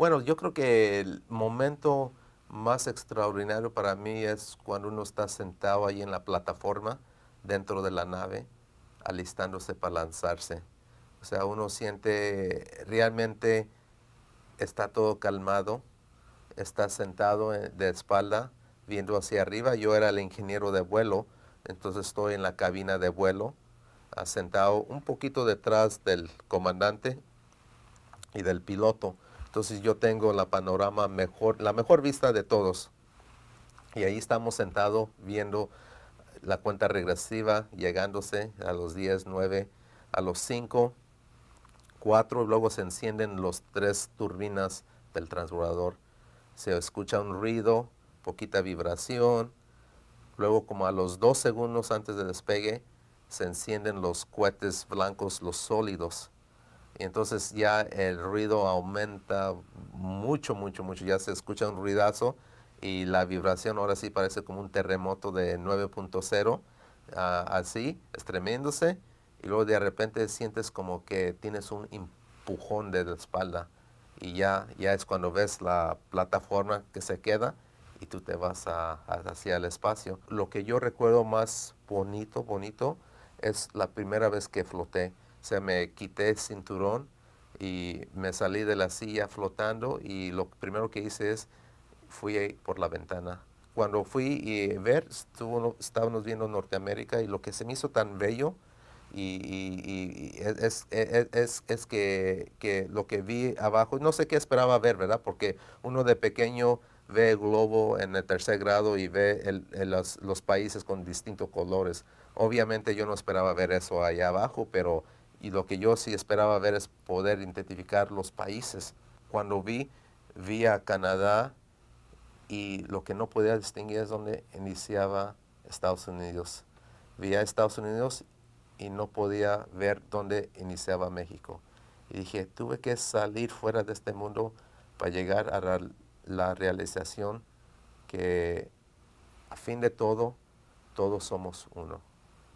Bueno, yo creo que el momento más extraordinario para mí es cuando uno está sentado ahí en la plataforma dentro de la nave, alistándose para lanzarse. O sea, uno siente realmente está todo calmado, está sentado eh, de espalda, viendo hacia arriba. Yo era el ingeniero de vuelo, entonces estoy en la cabina de vuelo, sentado un poquito detrás del comandante y del piloto. Entonces yo tengo la panorama mejor, la mejor vista de todos. Y ahí estamos sentados viendo la cuenta regresiva llegándose a los 10, 9, a los 5, 4. Luego se encienden los tres turbinas del transbordador. Se escucha un ruido, poquita vibración. Luego como a los dos segundos antes del despegue, se encienden los cohetes blancos, los sólidos. Y entonces ya el ruido aumenta mucho, mucho, mucho. Ya se escucha un ruidazo y la vibración ahora sí parece como un terremoto de 9.0, ah, así, estremiéndose. Y luego de repente sientes como que tienes un empujón de la espalda. Y ya, ya es cuando ves la plataforma que se queda y tú te vas hacia el espacio. Lo que yo recuerdo más bonito, bonito, es la primera vez que floté se me quité el cinturón y me salí de la silla flotando y lo primero que hice es fui por la ventana. Cuando fui y ver, estuvo, estábamos viendo Norteamérica y lo que se me hizo tan bello y, es, es, que, lo que vi abajo, no sé qué esperaba ver, ¿verdad? Porque uno de pequeño ve el globo en el tercer grado y ve el, los, los países con distintos colores. Obviamente yo no esperaba ver eso allá abajo, pero y lo que yo sí esperaba ver es poder identificar los países. Cuando vi, vi a Canadá y lo que no podía distinguir es dónde iniciaba Estados Unidos. Vi a Estados Unidos y no podía ver dónde iniciaba México. Y dije, tuve que salir fuera de este mundo para llegar a la realización que a fin de todo, todos somos uno.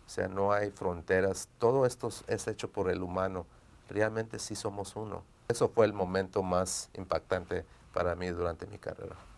O sea, no hay fronteras. Todo esto es hecho por el humano. Realmente sí somos uno. Eso fue el momento más impactante para mí durante mi carrera.